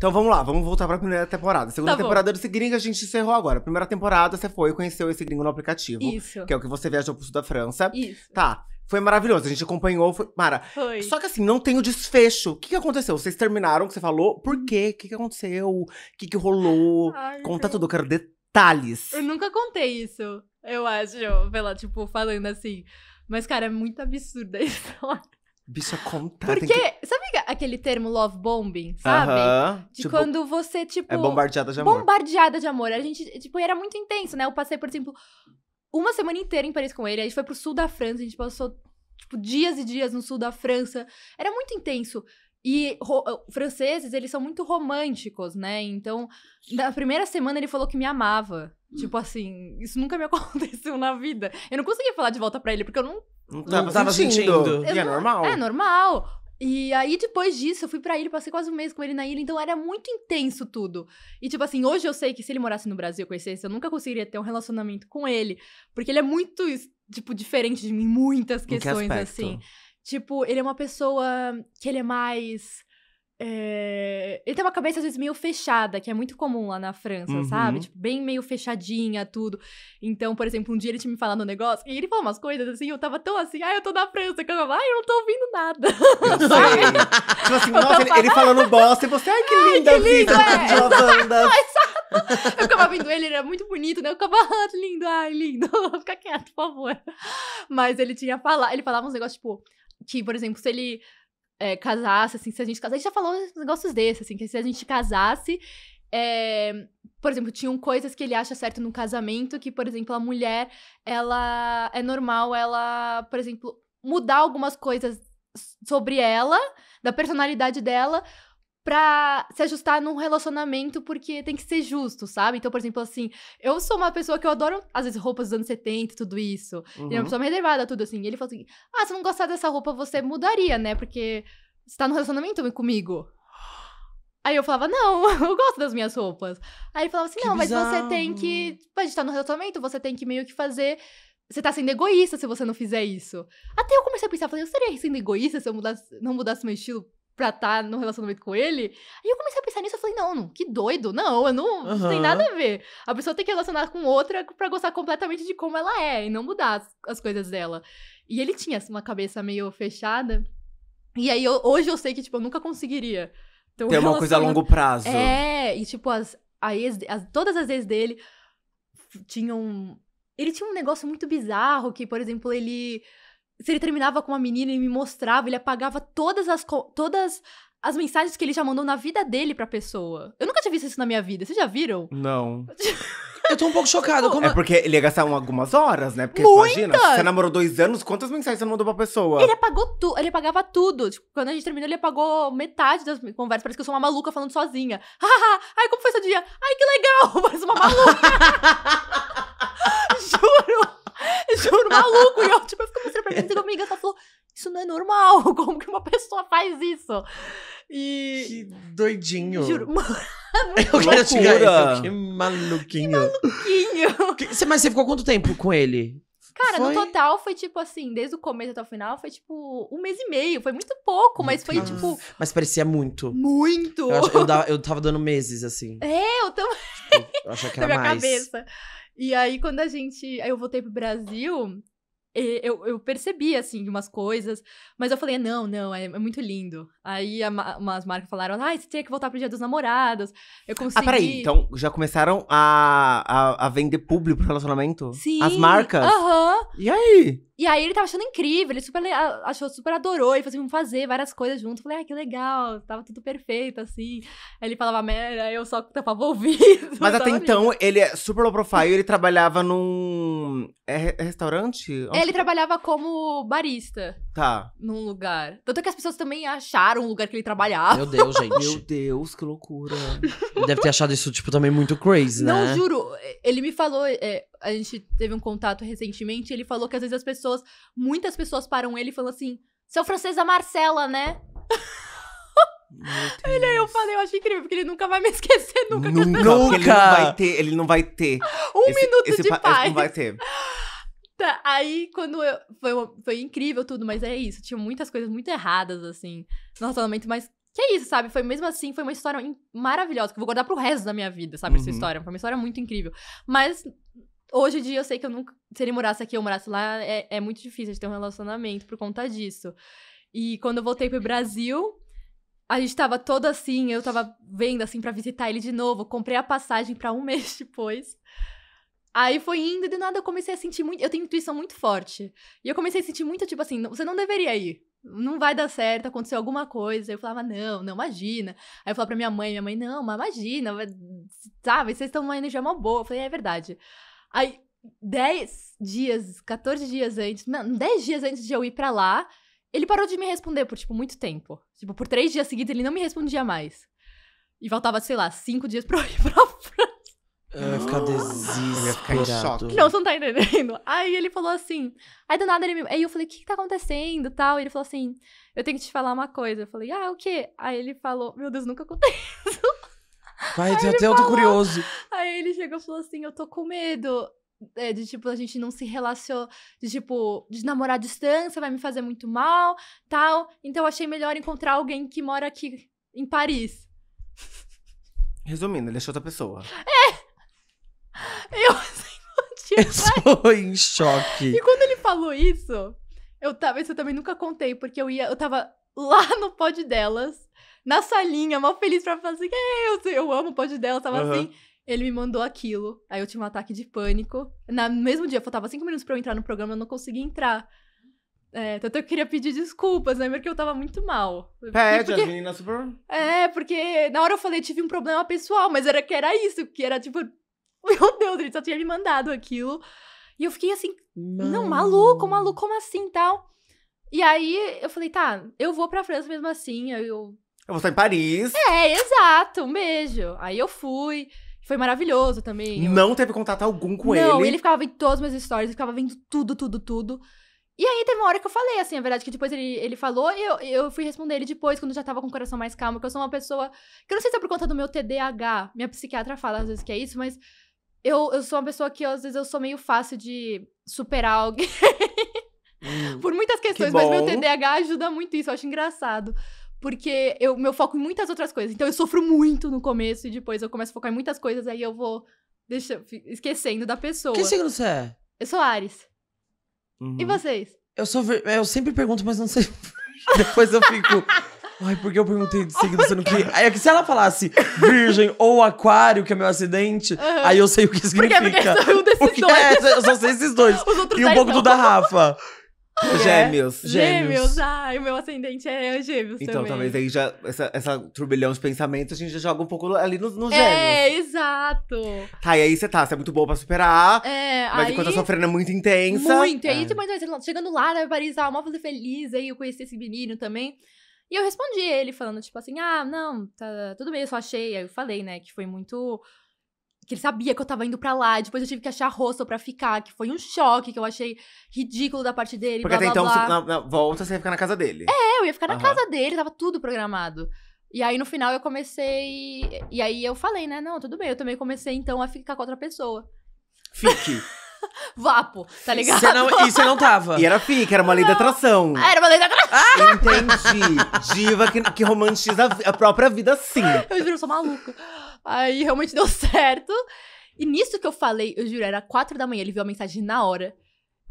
Então vamos lá, vamos voltar pra primeira temporada. Segunda tá temporada desse gringo a gente encerrou agora. Primeira temporada você foi e conheceu esse gringo no aplicativo. Isso. Que é o que você viajou pro sul da França. Isso. Tá. Foi maravilhoso, a gente acompanhou, foi... Mara, foi. só que assim, não tem o desfecho. O que, que aconteceu? Vocês terminaram, que você falou, por uhum. quê? O que, que aconteceu? O que, que rolou? Ai, Conta tudo, eu quero detalhes. Eu nunca contei isso, eu acho, pela, tipo, falando assim. Mas, cara, é muito absurda a história. Bicha é Porque, que... sabe aquele termo love bombing, sabe? Uh -huh. De tipo, quando você, tipo. É bombardeada de amor. Bombardeada de amor. A gente, tipo, era muito intenso, né? Eu passei, por exemplo, uma semana inteira em Paris com ele. A gente foi pro sul da França, a gente passou, tipo, dias e dias no sul da França. Era muito intenso. E franceses, eles são muito românticos, né? Então, na primeira semana ele falou que me amava. Tipo assim, isso nunca me aconteceu na vida. Eu não conseguia falar de volta para ele, porque eu não não tava, não tava sentindo. sentindo. e é normal. É normal. E aí, depois disso, eu fui pra ilha, passei quase um mês com ele na ilha, então era muito intenso tudo. E, tipo assim, hoje eu sei que se ele morasse no Brasil, eu conhecesse, eu nunca conseguiria ter um relacionamento com ele. Porque ele é muito, tipo, diferente de mim em muitas questões, em que assim. Tipo, ele é uma pessoa que ele é mais. É ele tem uma cabeça, às vezes, meio fechada, que é muito comum lá na França, uhum. sabe? Tipo, bem meio fechadinha, tudo. Então, por exemplo, um dia ele tinha me falado um negócio, e ele falou umas coisas assim, eu tava tão assim, ah, eu tô na França, que eu tava, ah, eu não tô ouvindo nada. sei. tipo assim, nossa, ele, ele, falando bosta, e você, ai, que ai, linda, que lindo, é. eu ficava vendo ele, ele era muito bonito, né? Eu ficava, ah, lindo, ai, lindo. Fica quieto, por favor. Mas ele tinha falado, ele falava uns negócios, tipo, que, por exemplo, se ele é, casasse, assim, se a gente casasse. A gente já falou negócios desses, assim, que se a gente casasse. É, por exemplo, tinham coisas que ele acha certo no casamento, que, por exemplo, a mulher, ela. É normal ela, por exemplo, mudar algumas coisas sobre ela, da personalidade dela, pra se ajustar num relacionamento porque tem que ser justo, sabe? Então, por exemplo, assim, eu sou uma pessoa que eu adoro, às vezes, roupas dos anos 70 e tudo isso. Uhum. Ele é uma pessoa reservada, tudo assim. E ele falou assim: ah, se não gostar dessa roupa, você mudaria, né? Porque você tá no relacionamento comigo. Aí eu falava, não, eu gosto das minhas roupas. Aí ele falava assim, que não, bizarro. mas você tem que. Pra tipo, gente tá no relacionamento, você tem que meio que fazer você tá sendo egoísta se você não fizer isso. Até eu comecei a pensar, falei, eu seria sendo egoísta se eu mudasse, não mudasse meu estilo pra estar tá no relacionamento com ele. Aí eu comecei a pensar nisso, eu falei, não, não que doido, não, eu não, uhum. não tem nada a ver. A pessoa tem que relacionar com outra pra gostar completamente de como ela é e não mudar as, as coisas dela. E ele tinha assim, uma cabeça meio fechada. E aí eu, hoje eu sei que, tipo, eu nunca conseguiria. Então, Ter uma coisa a longo prazo. É, e tipo, as, a ex, as, todas as vezes dele tinham. Ele tinha um negócio muito bizarro que, por exemplo, ele se ele terminava com uma menina, e me mostrava, ele apagava todas as, todas as mensagens que ele já mandou na vida dele pra pessoa. Eu nunca tinha visto isso na minha vida. Vocês já viram? Não. Eu tô um pouco chocada. Tipo, como... É porque ele ia gastar algumas horas, né? Porque imagina, você namorou dois anos, quantas mensagens você mandou pra pessoa? Ele apagou tudo, ele apagava tudo. Tipo, quando a gente terminou, ele apagou metade das conversas. Parece que eu sou uma maluca falando sozinha. Haha, ai, como foi seu dia? Ai, que legal! Parece uma maluca! Juro! Juro, tipo maluco. e eu, tipo, eu fico mostrando pra minha amiga, é. ela falou, isso não é normal. Como que uma pessoa faz isso? E... Que doidinho. Juro, mano. É eu quero te isso. Que maluquinho. Que maluquinho. Que... Mas você ficou quanto tempo com ele? Cara, foi... no total foi tipo assim, desde o começo até o final, foi tipo um mês e meio. Foi muito pouco, mas foi tipo. Mas parecia muito. Muito! Eu, acho, eu, dava, eu tava dando meses, assim. É, eu também. Tipo, eu achei que era mais. cabeça. E aí, quando a gente. Aí eu voltei pro Brasil, eu, eu percebi, assim, umas coisas, mas eu falei, não, não, é, é muito lindo. Aí a, umas marcas falaram, ah, você tem que voltar pro Dia dos Namorados, eu consegui... Ah, ah, peraí, então já começaram a, a, a vender público pro relacionamento? Sim. As marcas? Aham. Uhum. E aí? E aí ele tava achando incrível, ele super, achou, super adorou, e falei assim, fazer várias coisas junto. Eu falei, ah, que legal, tava tudo perfeito, assim. Aí ele falava merda, eu só tapava ouvido. Mas até então, ele é super low profile, ele trabalhava num é, é, restaurante? É, Onde... Ele é? trabalhava como barista. Tá. Num lugar. Tanto que as pessoas também acharam o lugar que ele trabalhava. Meu Deus, gente. Meu Deus, que loucura. Ele deve ter achado isso, tipo, também muito crazy, né? Não, juro. Ele me falou. É, a gente teve um contato recentemente. Ele falou que às vezes as pessoas. Muitas pessoas param ele e falam assim: seu francês é Marcela, né? Ele aí eu falei, eu acho incrível, porque ele nunca vai me esquecer, nunca. Nunca, nunca. ele não vai ter, ele não vai ter. Um esse, minuto esse de paz. Esse não vai ter. Tá, aí quando eu. Foi, foi incrível tudo, mas é isso. Tinha muitas coisas muito erradas, assim, no relacionamento, mas que é isso, sabe? Foi mesmo assim, foi uma história maravilhosa, que eu vou guardar pro resto da minha vida, sabe? Uhum. Essa história. Foi uma história muito incrível. Mas hoje em dia eu sei que eu nunca. Se ele morasse aqui, eu morasse lá, é, é muito difícil de ter um relacionamento por conta disso. E quando eu voltei pro Brasil, a gente tava todo assim, eu tava vendo assim para visitar ele de novo. Comprei a passagem para um mês depois. Aí foi indo e do nada eu comecei a sentir muito. Eu tenho intuição muito forte. E eu comecei a sentir muito, tipo assim, você não deveria ir. Não vai dar certo, aconteceu alguma coisa. Eu falava, não, não, imagina. Aí eu falava pra minha mãe, minha mãe, não, mas imagina, sabe? Vocês estão numa energia é mó boa. Eu falei, é, é verdade. Aí, 10 dias, 14 dias antes, não, 10 dias antes de eu ir pra lá, ele parou de me responder por, tipo, muito tempo. Tipo, por três dias seguidos ele não me respondia mais. E faltava, sei lá, cinco dias pra eu ir pra França. Eu ia ficar desesperado. vai ia ficar em Não, você não tá entendendo. Aí ele falou assim. Aí do nada ele me. Aí eu falei, o que, que tá acontecendo tal? E ele falou assim: eu tenho que te falar uma coisa. Eu falei, ah, o quê? Aí ele falou, meu Deus, nunca aconteceu. Vai, até eu tô curioso. Aí ele chegou e falou assim: eu tô com medo é, de tipo, a gente não se relacionou, de tipo, de namorar à distância vai me fazer muito mal, tal. Então eu achei melhor encontrar alguém que mora aqui em Paris. Resumindo, ele achou é outra pessoa. É! Eu sem Eu estou em choque. E quando ele falou isso, eu tava, isso eu também nunca contei, porque eu ia, eu tava lá no pod delas, na salinha, mal feliz pra falar assim, eu, eu amo o pod delas, tava uhum. assim. Ele me mandou aquilo. Aí eu tive um ataque de pânico. No mesmo dia, faltava cinco minutos para eu entrar no programa, eu não consegui entrar. É, tanto eu queria pedir desculpas, né? Porque eu tava muito mal. Pede, porque... as meninas super. É, porque na hora eu falei, tive um problema pessoal, mas era que era isso, que era tipo, meu Deus, ele só tinha me mandado aquilo. E eu fiquei assim, não, não maluco, maluco, como assim tal? E aí eu falei, tá, eu vou pra França mesmo assim. Eu, eu vou estar em Paris. É, exato, um beijo. Aí eu fui. Foi maravilhoso também. Não eu... teve contato algum com não, ele. Não, ele ficava vendo todas as minhas histórias ele ficava vendo tudo, tudo, tudo. E aí teve uma hora que eu falei, assim, a verdade, que depois ele, ele falou e eu, eu fui responder ele depois, quando já tava com o coração mais calmo, que eu sou uma pessoa. Que eu não sei se é por conta do meu TDAH. Minha psiquiatra fala às vezes que é isso, mas eu, eu sou uma pessoa que às vezes eu sou meio fácil de superar alguém. Hum, por muitas questões, mas meu TDAH ajuda muito isso, eu acho engraçado. Porque eu meu foco em muitas outras coisas. Então eu sofro muito no começo e depois eu começo a focar em muitas coisas, aí eu vou deixa, esquecendo da pessoa. Que signo você é? Eu sou Ares. Uhum. E vocês? Eu sou eu sempre pergunto, mas não sei. depois eu fico. Ai, porque eu perguntei de signo, sendo que. Aí é que se ela falasse virgem ou aquário, que é meu acidente, uhum. aí eu sei o que significa. Porque, porque eu, sou um porque dois. É, eu só sei esses dois. e um pouco não. do da Rafa. É é. Gêmeos. Gêmeos. Gêmeos. Ai, o meu ascendente é gêmeos então, também. talvez aí já, essa, essa turbilhão de pensamentos, a gente já joga um pouco ali nos no é, gêmeos. É, exato. Tá, e aí você tá, você é muito boa pra superar. É, Mas aí... enquanto a sofrendo é muito intensa. Muito, é. aí depois, tipo, chegando lá, na Paris, ah, mó feliz, aí eu conheci esse menino também. E eu respondi ele, falando, tipo assim, ah, não, tá, tudo bem, eu só achei. Aí eu falei, né, que foi muito que ele sabia que eu tava indo pra lá, depois eu tive que achar rosto pra ficar, que foi um choque, que eu achei ridículo da parte dele. Porque blá, até blá, então, blá. Na, na, volta, você ia ficar na casa dele. É, eu ia ficar na casa dele, tava tudo programado. E aí, no final, eu comecei. E aí eu falei, né? Não, tudo bem, eu também comecei então a ficar com outra pessoa. Fique. Vapo, tá ligado? não, e você não tava. E era fique, era uma lei não. da atração. Ah, era uma lei da atração. Entendi. Diva que, que romantiza a, própria vida, sim. Eu juro, eu sou maluca. Aí realmente deu certo. E nisso que eu falei, eu juro, era quatro da manhã, ele viu a mensagem na hora.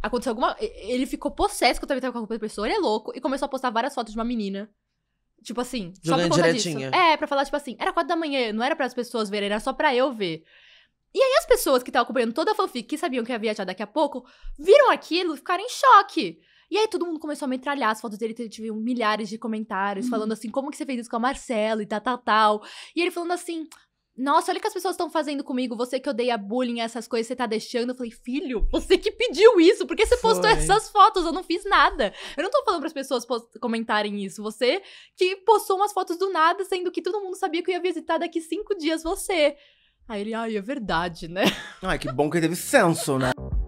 Aconteceu alguma. Ele ficou possesso que eu também tava com a culpa da pessoa, ele é louco, e começou a postar várias fotos de uma menina. Tipo assim, só pra contar disso. É, pra falar, tipo assim, era quatro da manhã, não era para as pessoas verem, era só pra eu ver. E aí as pessoas que estavam acompanhando toda a fanfic, que sabiam que ia viajar daqui a pouco, viram aquilo e ficaram em choque. E aí todo mundo começou a metralhar as fotos dele, tive milhares de comentários uhum. falando assim, como que você fez isso com a Marcela e tal, tal, tal. E ele falando assim, nossa, olha o que as pessoas estão fazendo comigo. Você que odeia bullying, essas coisas, você tá deixando. Eu falei, filho, você que pediu isso. Por que você Foi. postou essas fotos? Eu não fiz nada. Eu não tô falando as pessoas comentarem isso. Você que postou umas fotos do nada, sendo que todo mundo sabia que eu ia visitar daqui cinco dias você. Aí ele, ai, é verdade, né? Ai, que bom que teve senso, né?